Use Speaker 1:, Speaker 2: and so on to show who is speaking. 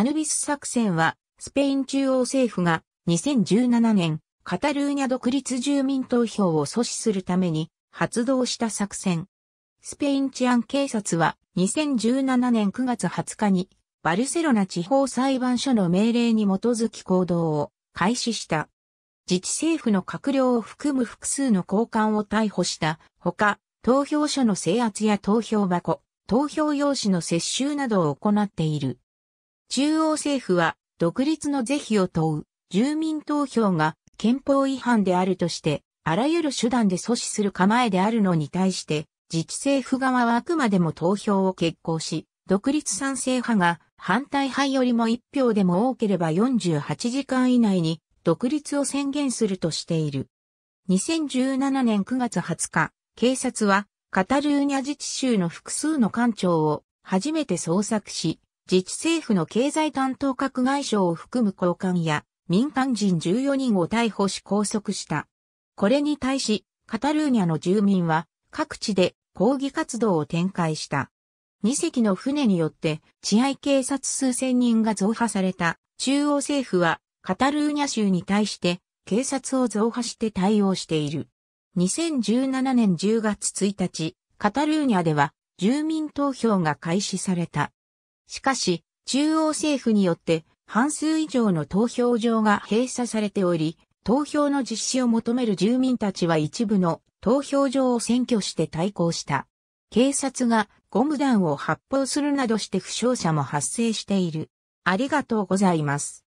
Speaker 1: アヌビス作戦は、スペイン中央政府が2017年、カタルーニャ独立住民投票を阻止するために発動した作戦。スペイン治安警察は2017年9月20日にバルセロナ地方裁判所の命令に基づき行動を開始した。自治政府の閣僚を含む複数の高官を逮捕したほか、投票所の制圧や投票箱、投票用紙の接収などを行っている。中央政府は独立の是非を問う住民投票が憲法違反であるとして、あらゆる手段で阻止する構えであるのに対して、自治政府側はあくまでも投票を決行し、独立賛成派が反対派よりも1票でも多ければ48時間以内に独立を宣言するとしている。2017年9月20日、警察はカタルーニャ自治州の複数の官庁を初めて捜索し、自治政府の経済担当閣外省を含む高官や民間人14人を逮捕し拘束した。これに対し、カタルーニャの住民は各地で抗議活動を展開した。2隻の船によって治安警察数千人が増派された中央政府はカタルーニャ州に対して警察を増派して対応している。2017年10月1日、カタルーニャでは住民投票が開始された。しかし、中央政府によって半数以上の投票場が閉鎖されており、投票の実施を求める住民たちは一部の投票場を占拠して対抗した。警察がゴム弾を発砲するなどして負傷者も発生している。ありがとうございます。